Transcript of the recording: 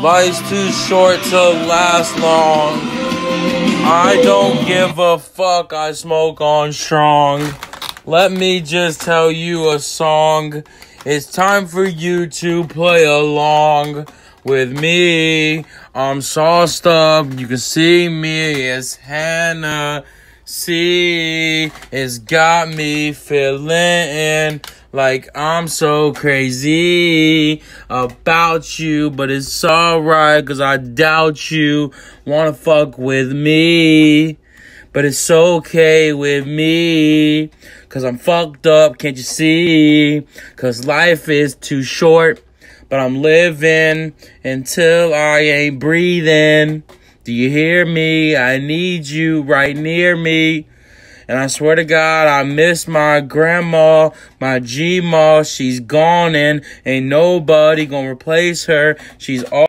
Life's too short to last long. I don't give a fuck, I smoke on strong. Let me just tell you a song. It's time for you to play along with me. I'm sauced up. You can see me. It's Hannah see it's got me feeling like I'm so crazy about you, but it's alright cause I doubt you wanna fuck with me. But it's okay with me cause I'm fucked up, can't you see? Cause life is too short, but I'm living until I ain't breathing. Do you hear me? I need you right near me. And I swear to God, I miss my grandma, my G-ma. She's gone and ain't nobody gonna replace her. She's all